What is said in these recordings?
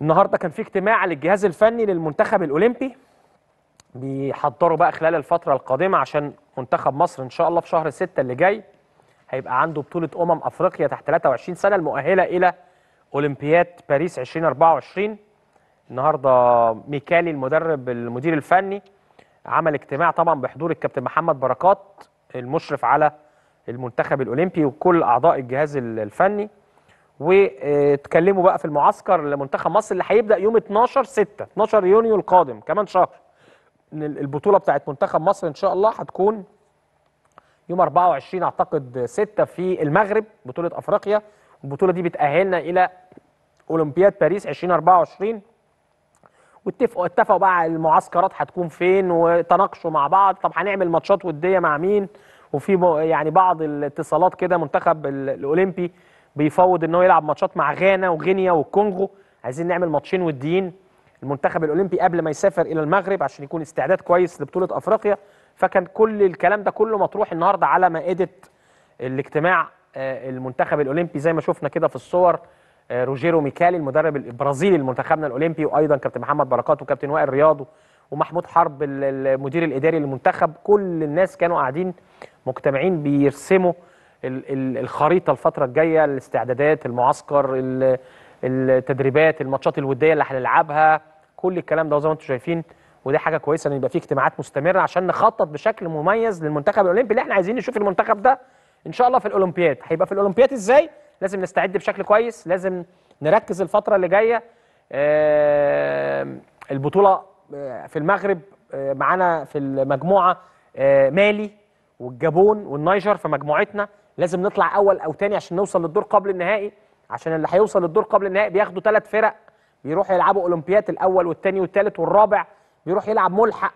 النهارده كان في اجتماع للجهاز الفني للمنتخب الاولمبي بيحضروا بقى خلال الفتره القادمه عشان منتخب مصر ان شاء الله في شهر 6 اللي جاي هيبقى عنده بطوله امم افريقيا تحت 23 سنه المؤهله الى اولمبياد باريس 2024 النهارده ميكالي المدرب المدير الفني عمل اجتماع طبعا بحضور الكابتن محمد بركات المشرف على المنتخب الاولمبي وكل اعضاء الجهاز الفني واتكلموا بقى في المعسكر لمنتخب مصر اللي هيبدا يوم 12 6 12 يونيو القادم كمان شهر البطوله بتاعت منتخب مصر ان شاء الله هتكون يوم 24 اعتقد 6 في المغرب بطوله افريقيا البطوله دي بتاهلنا الى اولمبياد باريس 2024 واتفقوا اتفقوا بقى على المعسكرات هتكون فين وتناقشوا مع بعض طب هنعمل ماتشات وديه مع مين وفي يعني بعض الاتصالات كده منتخب الاولمبي بيفاوض ان هو يلعب ماتشات مع غانا وغينيا والكونغو عايزين نعمل ماتشين وديين المنتخب الاولمبي قبل ما يسافر الى المغرب عشان يكون استعداد كويس لبطوله افريقيا فكان كل الكلام ده كله مطروح النهارده على مائده الاجتماع آه، المنتخب الاولمبي زي ما شفنا كده في الصور آه، روجيرو ميكالي المدرب البرازيلي لمنتخبنا الاولمبي وايضا كابتن محمد بركات وكابتن وائل رياض ومحمود حرب المدير الاداري للمنتخب كل الناس كانوا قاعدين مجتمعين بيرسموا الخريطه الفتره الجايه الاستعدادات المعسكر التدريبات الماتشات الوديه اللي هنلعبها كل الكلام ده زي ما انتم شايفين ودي حاجه كويسه ان يبقى في اجتماعات مستمره عشان نخطط بشكل مميز للمنتخب الاولمبي اللي احنا عايزين نشوف المنتخب ده ان شاء الله في الاولمبياد هيبقى في الاولمبياد ازاي لازم نستعد بشكل كويس لازم نركز الفتره اللي جايه البطوله آه، في المغرب آه، معانا في المجموعه آه، مالي والجابون والنيجر في مجموعتنا لازم نطلع اول او تاني عشان نوصل للدور قبل النهائي عشان اللي هيوصل للدور قبل النهائي بياخدوا ثلاث فرق بيروحوا يلعبوا اولمبيات الاول والثاني والثالث والرابع بيروح يلعب ملحق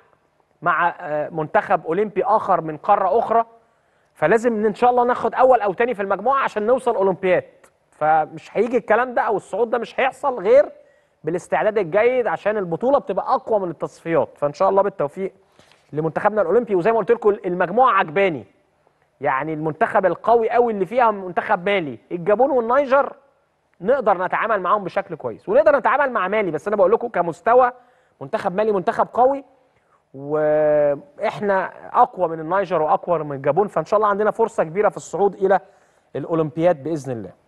مع آه، منتخب اولمبي اخر من قاره اخرى فلازم ان شاء الله ناخد اول او تاني في المجموعه عشان نوصل اولمبياد فمش هيجي الكلام ده او الصعود ده مش هيحصل غير بالاستعداد الجيد عشان البطوله بتبقى اقوى من التصفيات فان شاء الله بالتوفيق لمنتخبنا الاولمبي وزي ما قلت لكم المجموعه عجباني يعني المنتخب القوي قوي اللي فيها منتخب مالي الجابون والنيجر نقدر نتعامل معاهم بشكل كويس ونقدر نتعامل مع مالي بس انا بقول لكم كمستوى منتخب مالي منتخب قوي واحنا اقوى من النيجر واقوى من الجابون فان شاء الله عندنا فرصه كبيره في الصعود الى الاولمبياد باذن الله